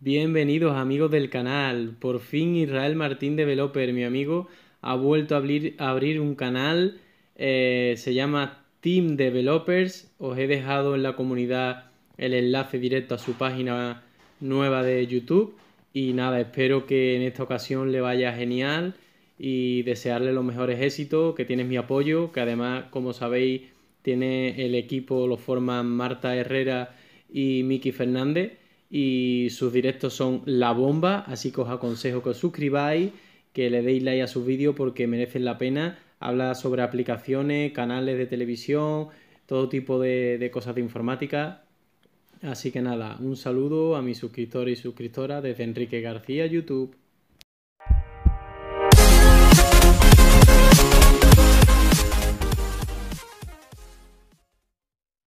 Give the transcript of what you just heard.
Bienvenidos amigos del canal. Por fin Israel Martín Developer, mi amigo, ha vuelto a abrir, un canal. Eh, se llama Team Developers. Os he dejado en la comunidad el enlace directo a su página nueva de YouTube. Y nada, espero que en esta ocasión le vaya genial y desearle los mejores éxitos, que tienes mi apoyo, que además, como sabéis, tiene el equipo, lo forman Marta Herrera y Miki Fernández y sus directos son la bomba, así que os aconsejo que os suscribáis, que le deis like a sus vídeos porque merecen la pena. Habla sobre aplicaciones, canales de televisión, todo tipo de, de cosas de informática. Así que nada, un saludo a mis suscriptores y suscriptoras desde Enrique García YouTube.